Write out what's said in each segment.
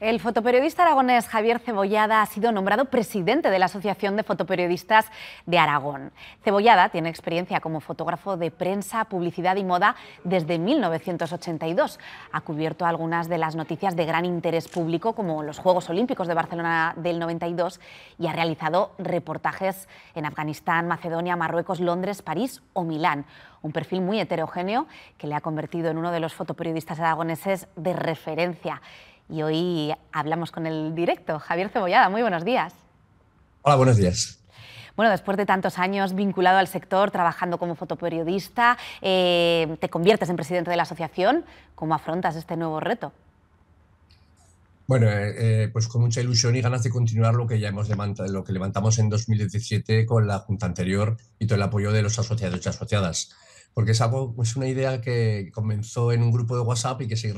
El fotoperiodista aragonés Javier Cebollada ha sido nombrado presidente de la Asociación de Fotoperiodistas de Aragón. Cebollada tiene experiencia como fotógrafo de prensa, publicidad y moda desde 1982. Ha cubierto algunas de las noticias de gran interés público como los Juegos Olímpicos de Barcelona del 92 y ha realizado reportajes en Afganistán, Macedonia, Marruecos, Londres, París o Milán. Un perfil muy heterogéneo que le ha convertido en uno de los fotoperiodistas aragoneses de referencia y hoy hablamos con el directo. Javier Cebollada, muy buenos días. Hola, buenos días. Bueno, después de tantos años vinculado al sector, trabajando como fotoperiodista, eh, te conviertes en presidente de la asociación. ¿Cómo afrontas este nuevo reto? Bueno, eh, eh, pues con mucha ilusión y ganas de continuar lo que ya hemos levantado, lo que levantamos en 2017 con la junta anterior y todo el apoyo de los asociados y asociadas porque es, una idea que comenzó en un grupo de WhatsApp y que se,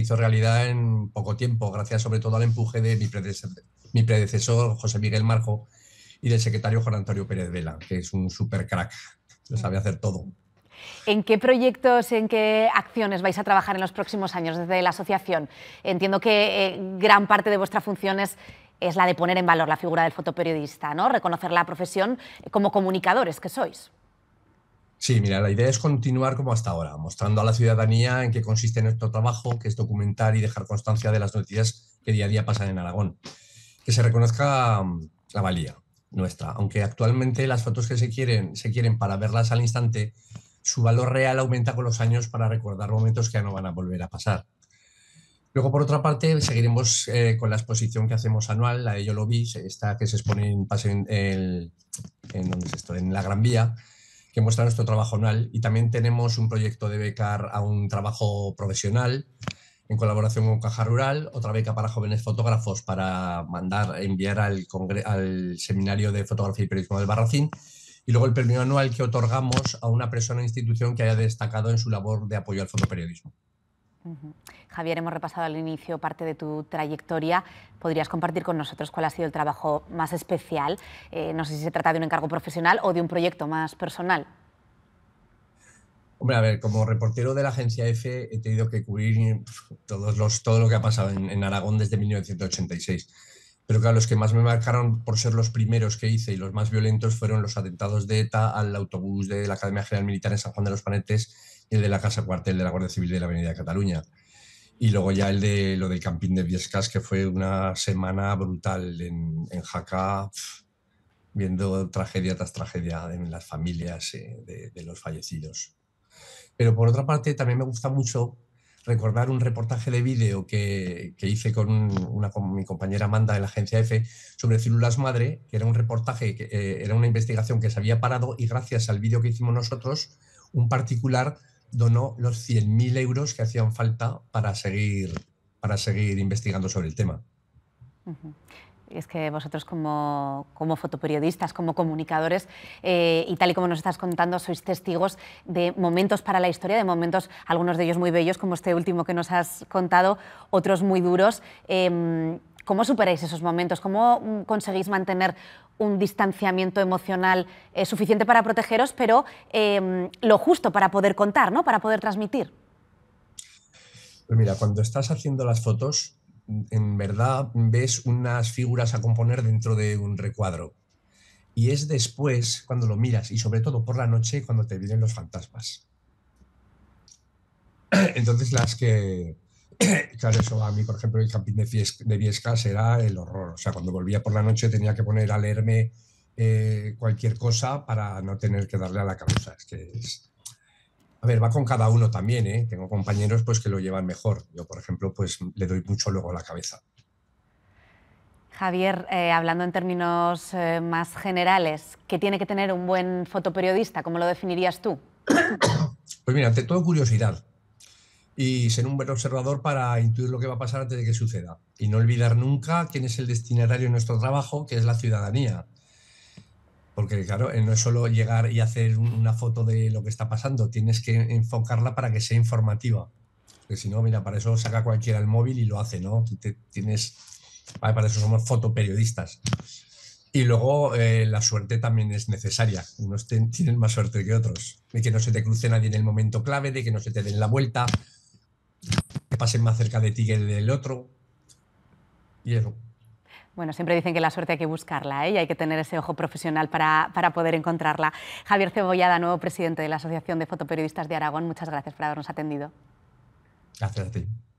hizo realidad en poco tiempo, gracias sobre todo al empuje de mi, mi predecesor José Miguel Marjo y del secretario Juan Antonio Pérez Vela, que es un super crack, lo sabe hacer todo. ¿En qué proyectos, en qué acciones vais a trabajar en los próximos años desde la asociación? Entiendo que eh, gran parte de vuestra función es, es, la de poner en valor la figura del fotoperiodista, ¿no? reconocer la profesión como comunicadores que sois. Sí, mira, la idea es continuar como hasta ahora, mostrando a la ciudadanía en qué consiste nuestro trabajo, que es documentar y dejar constancia de las noticias que día a día pasan en Aragón. Que se reconozca mm, la valía nuestra, aunque actualmente las fotos que se quieren, se quieren para verlas al instante, su valor real aumenta con los años para recordar momentos que ya no van a volver a pasar. Luego, por otra parte, seguiremos eh, con la exposición que hacemos anual, la de Yo lo vi, esta que se expone en, en, donde en la Gran Vía, que muestra nuestro trabajo anual y también tenemos un proyecto de becar a un trabajo profesional en colaboración con Caja Rural, otra beca para jóvenes fotógrafos para mandar, enviar al, al seminario de fotografía y periodismo del Barracín y luego el premio anual que otorgamos a una persona o institución que haya destacado en su labor de apoyo al fotoperiodismo. Javier, hemos repasado al inicio parte de tu trayectoria. ¿Podrías compartir con nosotros cuál ha sido el trabajo más especial? Eh, no sé si se trata de un encargo profesional o de un proyecto más personal. Hombre, a ver, como reportero de la agencia EFE he tenido que cubrir todos los, todo lo que ha pasado en, en Aragón desde 1986. Pero claro, los que más me marcaron por ser los primeros que hice y los más violentos fueron los atentados de ETA al autobús de la Academia General Militar en San Juan de los Panetes el de la Casa Cuartel de la Guardia Civil de la Avenida de Cataluña. Y luego ya el de lo del Campín de Viescas, que fue una semana brutal en, Jaca, viendo tragedia tras tragedia en las familias eh, de, los fallecidos. Pero por otra parte, también me gusta mucho recordar un reportaje de vídeo que, hice con, una, mi compañera Amanda de la agencia EFE sobre células madre, que era un reportaje, que eh, era una investigación que se había parado y gracias al vídeo que hicimos nosotros, un particular donó los 100.000 euros que hacían falta para seguir, para seguir investigando sobre el tema. Y es que vosotros como, como fotoperiodistas, como comunicadores, eh, y tal y como nos estás contando, sois testigos de momentos para la historia, de momentos, algunos de ellos muy bellos, como este último que nos has contado, otros muy duros. Em, ¿Cómo superáis esos momentos? ¿Cómo mm, conseguís mantener un distanciamiento emocional eh, suficiente para protegeros, pero em, lo justo para poder contar, ¿no? para poder transmitir? Pues mira, cuando estás haciendo las fotos, en verdad ves unas figuras a componer dentro de un recuadro. Y es después cuando lo miras, y sobre todo por la noche, cuando te vienen los fantasmas. Entonces las que claro, eso a mí, por ejemplo, el camping de, de Viescas era el horror. O sea, cuando volvía por la noche tenía que poner a leerme eh, cualquier cosa para no tener que darle a la cabeza. Es que es... A ver, va con cada uno también, ¿eh? Tengo compañeros pues que lo llevan mejor. Yo, por ejemplo, pues le doy mucho luego a la cabeza. Javier, eh, hablando en términos eh, más generales, ¿qué tiene que tener un buen fotoperiodista? ¿Cómo lo definirías tú? Pues mira, ante todo curiosidad y ser un buen observador para intuir lo que va a pasar antes de que suceda. Y no olvidar nunca quién es el destinatario de nuestro trabajo, que es la ciudadanía. Porque, claro, eh, no es solo llegar y hacer una foto de lo que está pasando, tienes que enfocarla para que sea informativa. Porque si no, mira, para eso saca cualquiera el móvil y lo hace, ¿no? Te, tienes, para eso somos fotoperiodistas. Y luego eh, la suerte también es necesaria. Unos tienen más suerte que otros. De que no se te cruce nadie en el momento clave, de que no se te den la vuelta, pasen más cerca de ti que del otro. Y eso. Bueno, siempre dicen que la suerte hay que buscarla ¿eh? y hay que tener ese ojo profesional para, para, poder encontrarla. Javier Cebollada, nuevo presidente de la Asociación de Fotoperiodistas de Aragón, muchas gracias por habernos atendido. Gracias a ti.